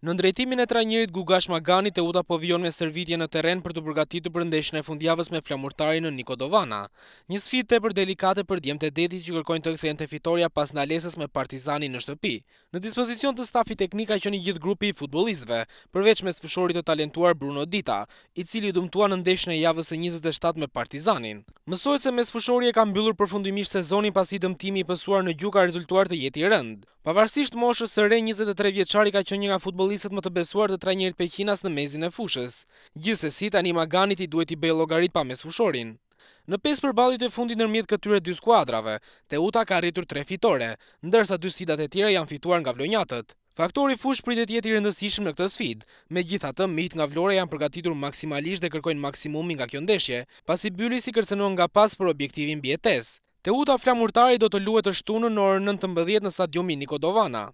Në ndrejtimin e trajnjerit Gugash Magani, Teuta po vion me servitje në teren për të përgatitur për ndeshjen e fundjavës me flamurtarin në Nikodovana. Një sfidë tepër delikate për djemtë e detit që kërkojnë të këthejnë te fitoria pas ndalesës me Partizanin në shtëpi. Në dispozicion të stafit teknik ka qenë gjithë grupi i futbollistëve, përveç me sfushorit të talentuar Bruno Dita, i cili u dëmtua në ndeshjen e javës së 27 me Partizanin. Mësohet se me sfushori e ka mbyllur përfundimisht sezonin pasi dëmtimi i pësuar në gjuka rezultuar të jetë i rënd. Pavarësisht moshës së re 23 vjeçari ka qenë një nga futbollistët lisët më të besuar të trajnjërit për Kinas në mezin e fushës. Gjithse si tani Maganit i duhet i bej logarit pa mes fushorin. Në për balit e fundi nërmjet këtyre 2 skuadrave, Teuta ka rritur 3 fitore, ndërsa 2 sidat e tjera janë fituar nga vlonjatët. Faktori fush pritet jetë i rëndësishëm në këtë sfid, me gjitha të mit nga vlore janë përgatitur maksimalisht dhe kërkojnë maksimumin nga kjo ndeshje, pasi byli si kërcenon nga pas për objektivin bjetes. Teuta flamurtari do të luet të shtunë në orë 19 në stadiumi Nikodovana.